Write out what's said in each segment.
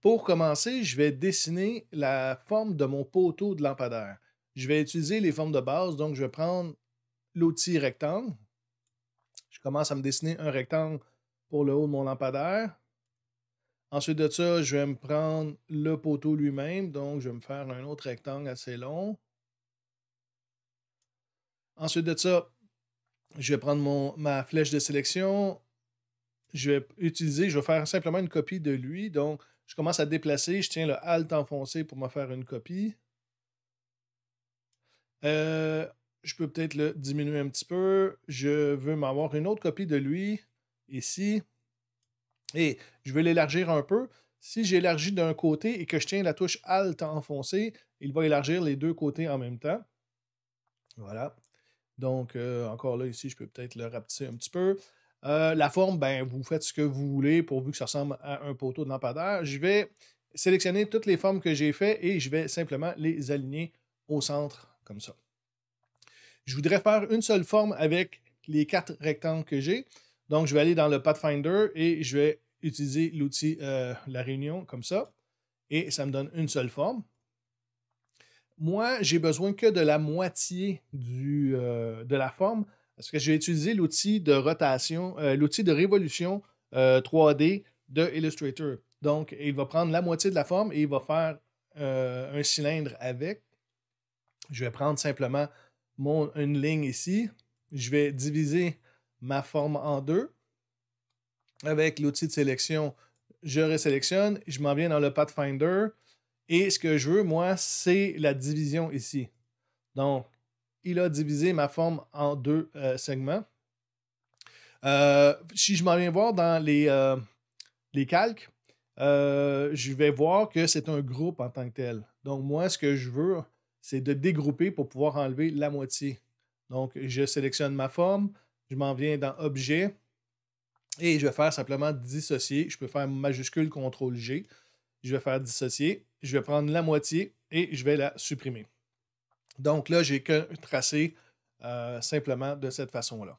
Pour commencer, je vais dessiner la forme de mon poteau de lampadaire. Je vais utiliser les formes de base, donc je vais prendre l'outil rectangle. Je commence à me dessiner un rectangle pour le haut de mon lampadaire. Ensuite de ça, je vais me prendre le poteau lui-même, donc je vais me faire un autre rectangle assez long. Ensuite de ça, je vais prendre ma flèche de sélection. Je vais utiliser, je vais faire simplement une copie de lui. Donc, je commence à déplacer, je tiens le Alt enfoncé pour me faire une copie. Euh, je peux peut-être le diminuer un petit peu. Je veux m'avoir une autre copie de lui ici. Et je vais l'élargir un peu. Si j'élargis d'un côté et que je tiens la touche Alt enfoncée, il va élargir les deux côtés en même temps. Voilà. Donc, euh, encore là, ici, je peux peut-être le rapetisser un petit peu. Euh, la forme, ben, vous faites ce que vous voulez pourvu que ça ressemble à un poteau de lampadaire. Je vais sélectionner toutes les formes que j'ai faites et je vais simplement les aligner au centre comme ça. Je voudrais faire une seule forme avec les quatre rectangles que j'ai. Donc, je vais aller dans le Pathfinder et je vais utiliser l'outil euh, La Réunion comme ça. Et ça me donne une seule forme. Moi, j'ai besoin que de la moitié euh, de la forme parce que j'ai utilisé l'outil de rotation, euh, l'outil de révolution 3D euh, de Illustrator. Donc, il va prendre la moitié de la forme et il va faire euh, un cylindre avec. Je vais prendre simplement une ligne ici. Je vais diviser ma forme en deux. Avec l'outil de sélection, je resélectionne. Je m'en viens dans le Pathfinder. Et ce que je veux, moi, c'est la division ici. Donc, il a divisé ma forme en deux euh, segments. Euh, si je m'en viens voir dans les, euh, les calques, je vais voir que c'est un groupe en tant que tel. Donc, moi, ce que je veux, c'est de dégrouper pour pouvoir enlever la moitié. Donc, je sélectionne ma forme, je m'en viens dans Objet et je vais faire simplement dissocier. Je peux faire majuscule CTRL G. Je vais faire dissocier, je vais prendre la moitié et je vais la supprimer. Donc là, j'ai que tracé euh, simplement de cette façon-là.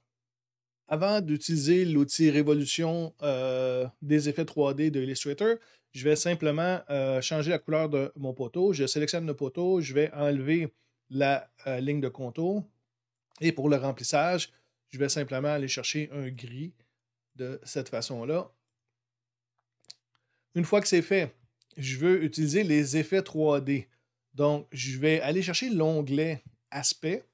Avant d'utiliser l'outil Révolution euh, des effets 3D de Illustrator, je vais simplement euh, changer la couleur de mon poteau. Je sélectionne le poteau, je vais enlever la ligne de contour. Et pour le remplissage, je vais simplement aller chercher un gris de cette façon-là. Une fois que c'est fait, je veux utiliser les effets 3D. Donc, je vais aller chercher l'onglet Aspect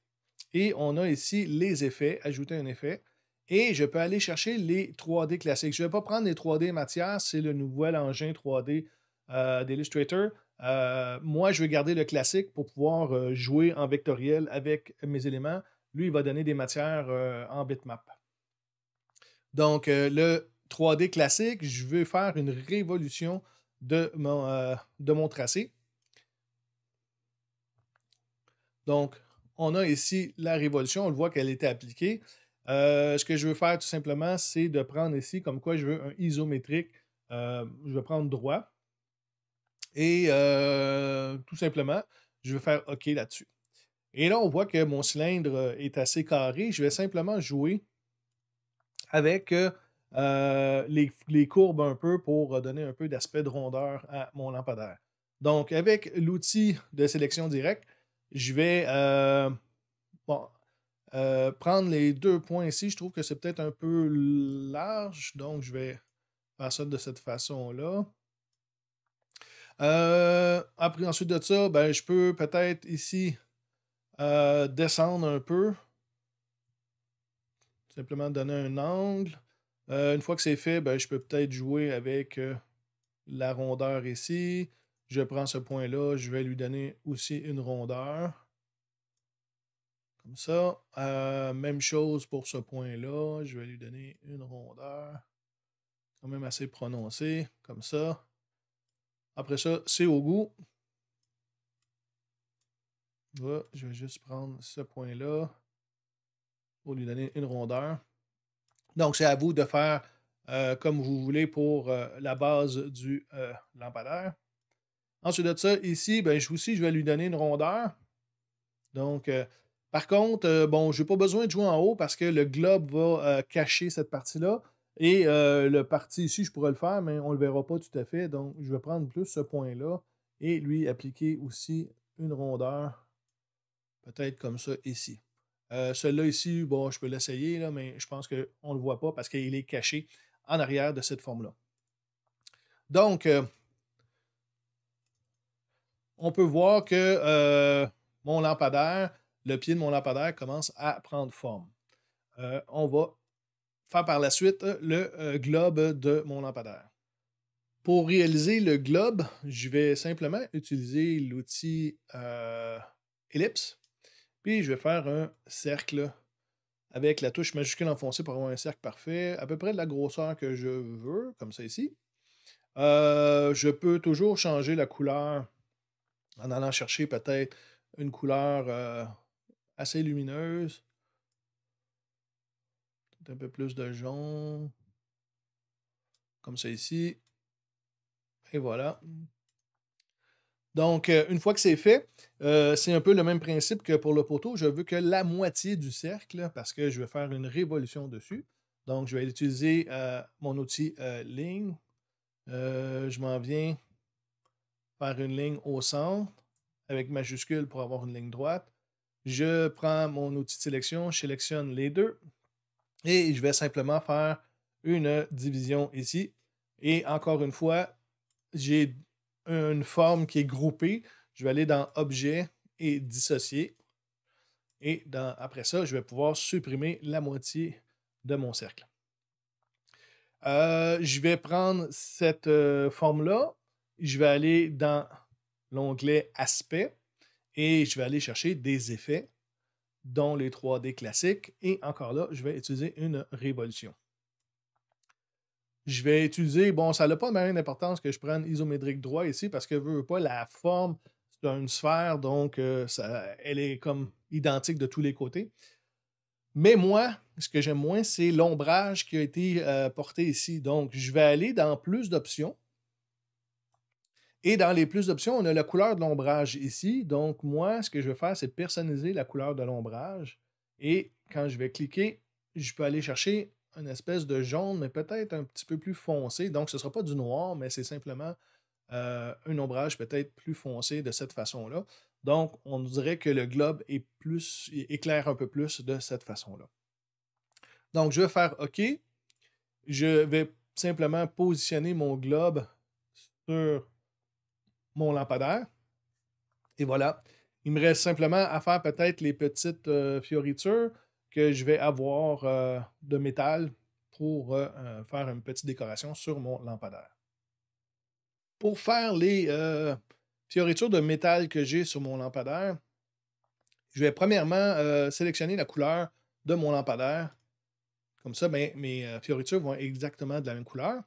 et on a ici les effets, ajouter un effet. Et je peux aller chercher les 3D classiques. Je ne vais pas prendre les 3D matières, c'est le nouvel engin 3D euh, d'Illustrator. Euh, moi, je vais garder le classique pour pouvoir euh, jouer en vectoriel avec mes éléments. Lui, il va donner des matières en bitmap. Donc, le 3D classique, je vais faire une révolution de mon, de mon tracé. Donc, on a ici la révolution, on voit qu'elle était appliquée. Euh, ce que je veux faire tout simplement, c'est de prendre ici comme quoi je veux un isométrique. Euh, je vais prendre droit. Et euh, tout simplement, je vais faire OK là-dessus. Et là, on voit que mon cylindre est assez carré. Je vais simplement jouer avec les, les, courbes un peu pour donner un peu d'aspect de rondeur à mon lampadaire. Donc, avec l'outil de sélection directe, je vais euh, euh, prendre les deux points ici. Je trouve que c'est peut-être un peu large, donc je vais faire ça de cette façon-là. Euh, après, ensuite de ça, ben, je peux peut-être ici descendre un peu. Simplement donner un angle. une fois que c'est fait, ben, je peux peut-être jouer avec la rondeur ici. Je prends ce point-là, je vais lui donner aussi une rondeur. Comme ça. Euh, même chose pour ce point-là, je vais lui donner une rondeur. Quand même assez prononcée, comme ça. Après ça, c'est au goût. je vais juste prendre ce point-là pour lui donner une rondeur. Donc, c'est à vous de faire euh, comme vous voulez pour euh, la base du lampadaire. Ensuite de ça, ici, ben, je, aussi, je vais lui donner une rondeur. Donc, euh, par contre, euh, bon, je n'ai pas besoin de jouer en haut parce que le globe va euh, cacher cette partie-là. Et la partie ici, je pourrais le faire, mais on ne le verra pas tout à fait. Donc, je vais prendre plus ce point-là et lui appliquer aussi une rondeur, peut-être comme ça ici. Euh, Celui-là ici, bon, je peux l'essayer, mais je pense qu'on ne le voit pas parce qu'il est caché en arrière de cette forme-là. Donc, on peut voir que euh, mon lampadaire, le pied de mon lampadaire commence à prendre forme. Euh, on va faire par la suite le euh, globe de mon lampadaire. Pour réaliser le globe, je vais simplement utiliser l'outil ellipse, puis je vais faire un cercle avec la touche majuscule enfoncée pour avoir un cercle parfait, à peu près de la grosseur que je veux, comme ça ici. je peux toujours changer la couleur en allant chercher peut-être une couleur euh, assez lumineuse. Un peu plus de jaune. Comme ça ici. Et voilà. Donc, euh, une fois que c'est fait, euh, c'est un peu le même principe que pour le poteau. Je veux que la moitié du cercle, parce que je vais faire une révolution dessus. Donc, je vais utiliser mon outil ligne. je m'en viens par une ligne au centre avec majuscule pour avoir une ligne droite. Je prends mon outil de sélection, je sélectionne les deux et je vais simplement faire une division ici. Et encore une fois, j'ai une forme qui est groupée. Je vais aller dans Objet et Dissocier. Et après ça, je vais pouvoir supprimer la moitié de mon cercle. Euh, je vais prendre cette euh, forme-là je vais aller dans l'onglet Aspects » et je vais aller chercher des effets, dont les 3D classiques. Et encore là, je vais utiliser une révolution. Je vais utiliser, bon, ça n'a pas même d'importance que je prenne isométrique droit ici parce que je veux pas la forme, d'une sphère, donc euh, elle est comme identique de tous les côtés. Mais moi, ce que j'aime moins, c'est l'ombrage qui a été euh, porté ici. Donc, je vais aller dans plus d'options et dans les plus d'options, on a la couleur de l'ombrage ici. Donc, moi, ce que je vais faire, c'est personnaliser la couleur de l'ombrage. Et quand je vais cliquer, je peux aller chercher une espèce de jaune, mais peut-être un petit peu plus foncé. Donc, ce ne sera pas du noir, mais c'est simplement euh, un ombrage peut-être plus foncé de cette façon-là. Donc, on dirait que le globe est plus, éclaire un peu plus de cette façon-là. Donc, je vais faire OK. Je vais simplement positionner mon globe sur mon lampadaire. Et voilà. Il me reste simplement à faire peut-être les petites euh, fioritures que je vais avoir euh, de métal pour euh, faire une petite décoration sur mon lampadaire. Pour faire les fioritures de métal que j'ai sur mon lampadaire, je vais premièrement sélectionner la couleur de mon lampadaire. Comme ça, ben, mes fioritures vont exactement de la même couleur.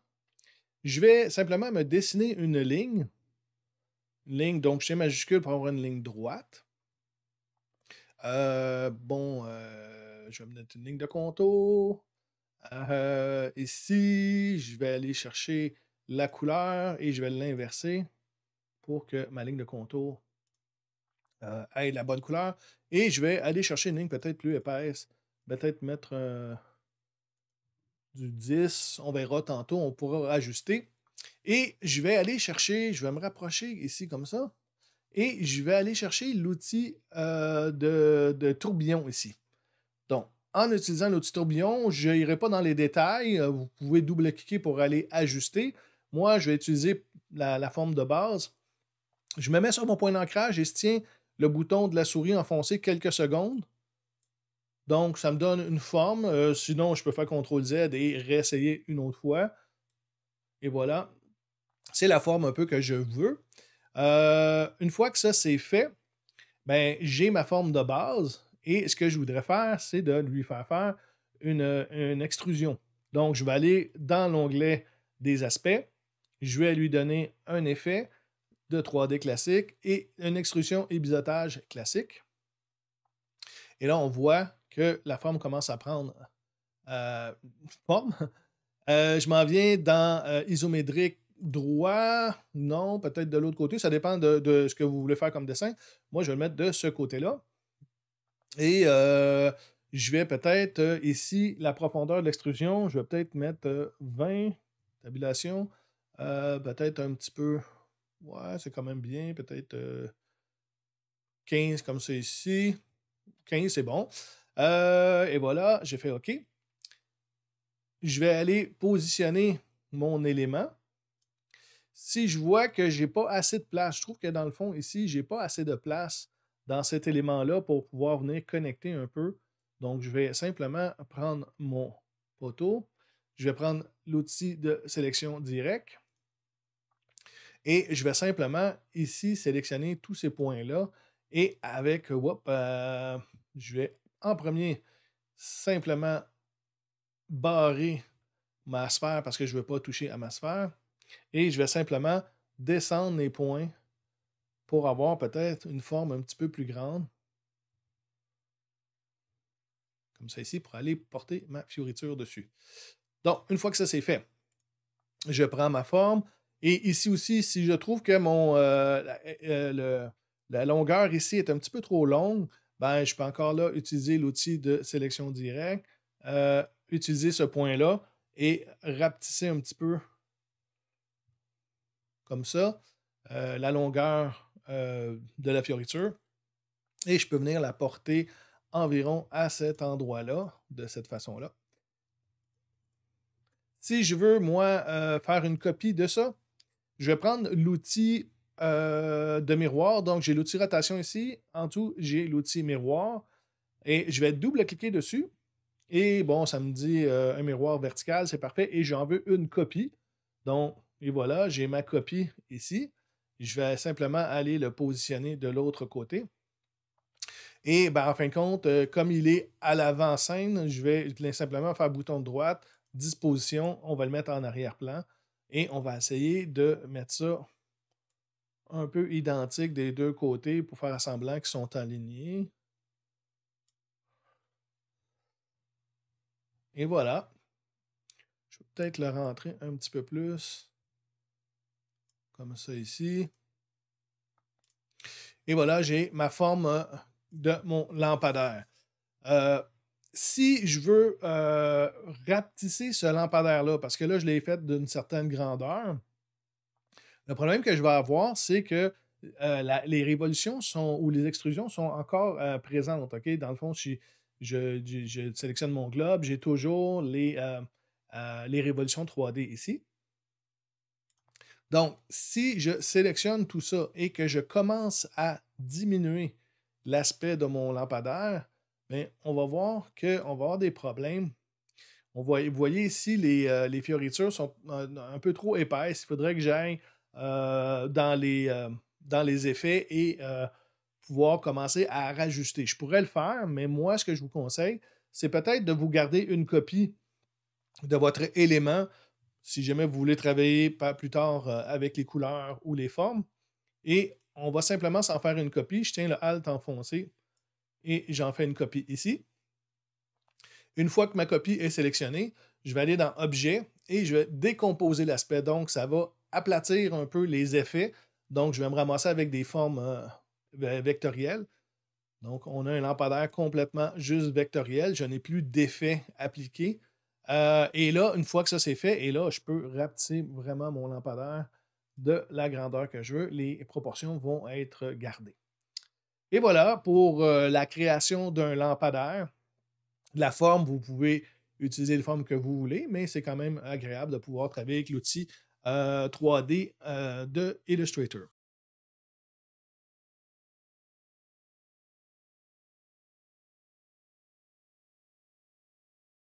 Je vais simplement me dessiner une ligne ligne, donc chez majuscule pour avoir une ligne droite. Euh, bon, euh, je vais me mettre une ligne de contour. Euh, ici, je vais aller chercher la couleur et je vais l'inverser pour que ma ligne de contour ait la bonne couleur. Et je vais aller chercher une ligne peut-être plus épaisse. Peut-être mettre du 10. On verra tantôt. On pourra ajuster. Et je vais aller chercher, je vais me rapprocher ici comme ça, et je vais aller chercher l'outil euh, de, tourbillon ici. Donc, en utilisant l'outil tourbillon, je n'irai pas dans les détails. Euh, vous pouvez double-cliquer pour aller ajuster. Moi, je vais utiliser la, forme de base. Je me mets sur mon point d'ancrage et je tiens le bouton de la souris enfoncé quelques secondes. Donc, ça me donne une forme. Euh, sinon, je peux faire CTRL-Z et réessayer une autre fois. Et voilà, c'est la forme un peu que je veux. Euh, une fois que ça c'est fait, ben, j'ai ma forme de base et ce que je voudrais faire, c'est de lui faire faire une, extrusion. Donc, je vais aller dans l'onglet des aspects, je vais lui donner un effet de 3D classique et une extrusion et biseautage classique. Et là, on voit que la forme commence à prendre euh, forme. Euh, je m'en viens dans isomédrique euh, isométrique droit, non, peut-être de l'autre côté. Ça dépend de, ce que vous voulez faire comme dessin. Moi, je vais le mettre de ce côté-là. Et euh, je vais peut-être, ici, la profondeur de l'extrusion, je vais peut-être mettre 20, tabulation, peut-être un petit peu, ouais, c'est quand même bien, peut-être 15 comme ça ici. 15, c'est bon. et voilà, j'ai fait OK je vais aller positionner mon élément. Si je vois que je n'ai pas assez de place, je trouve que dans le fond, ici, je n'ai pas assez de place dans cet élément-là pour pouvoir venir connecter un peu. Donc, je vais simplement prendre mon poteau. Je vais prendre l'outil de sélection direct. Et je vais simplement ici sélectionner tous ces points-là. Et avec, hop, euh, je vais en premier simplement barrer ma sphère parce que je ne veux pas toucher à ma sphère. Et je vais simplement descendre les points pour avoir peut-être une forme un petit peu plus grande. Comme ça ici, pour aller porter ma fioriture dessus. Donc, une fois que ça c'est fait, je prends ma forme. Et ici aussi, si je trouve que mon, euh, euh, euh, la longueur ici est un petit peu trop longue, ben, je peux encore là utiliser l'outil de sélection directe utiliser ce point-là et rapetisser un petit peu comme ça euh, la longueur euh, de la fioriture. Et je peux venir la porter environ à cet endroit-là, de cette façon-là. Si je veux, moi, euh, faire une copie de ça, je vais prendre l'outil de miroir. Donc, j'ai l'outil rotation ici. En tout j'ai l'outil miroir. Et je vais double-cliquer dessus et bon, ça me dit euh, un miroir vertical, c'est parfait. Et j'en veux une copie. Donc, et voilà, j'ai ma copie ici. Je vais simplement aller le positionner de l'autre côté. Et ben, en fin de compte, euh, comme il est à l'avant-scène, je vais simplement faire bouton de droite, disposition, on va le mettre en arrière-plan et on va essayer de mettre ça un peu identique des deux côtés pour faire semblant qu'ils sont alignés. Et voilà. Je vais peut-être le rentrer un petit peu plus. Comme ça ici. Et voilà, j'ai ma forme euh, de mon lampadaire. Euh, si je veux euh, rapetisser ce lampadaire-là, parce que là, je l'ai fait d'une certaine grandeur, le problème que je vais avoir, c'est que les révolutions sont, ou les extrusions sont encore présentes. Dans le fond, suis je, sélectionne mon globe, j'ai toujours les, euh, euh, révolutions 3D ici. Donc, si je sélectionne tout ça et que je commence à diminuer l'aspect de mon lampadaire, ben, on va voir qu'on va avoir des problèmes. On vous voyez ici, les, euh, fioritures sont un, peu trop épaisses. Il faudrait que j'aille dans, les, dans les effets et commencer à rajuster. Je pourrais le faire, mais moi, ce que je vous conseille, c'est peut-être de vous garder une copie de votre élément si jamais vous voulez travailler plus tard euh, avec les couleurs ou les formes. Et on va simplement s'en faire une copie. Je tiens le Alt enfoncé et j'en fais une copie ici. Une fois que ma copie est sélectionnée, je vais aller dans Objet et je vais décomposer l'aspect. Donc, ça va aplatir un peu les effets. Donc, je vais me ramasser avec des formes euh, ben, vectoriel. Donc, on a un lampadaire complètement juste vectoriel. Je n'ai plus d'effet appliqué. Euh, et là, une fois que ça c'est fait, et là, je peux rapetisser vraiment mon lampadaire de la grandeur que je veux. Les proportions vont être gardées. Et voilà pour euh, la création d'un lampadaire. La forme, vous pouvez utiliser les forme que vous voulez, mais c'est quand même agréable de pouvoir travailler avec l'outil 3D euh, de Illustrator.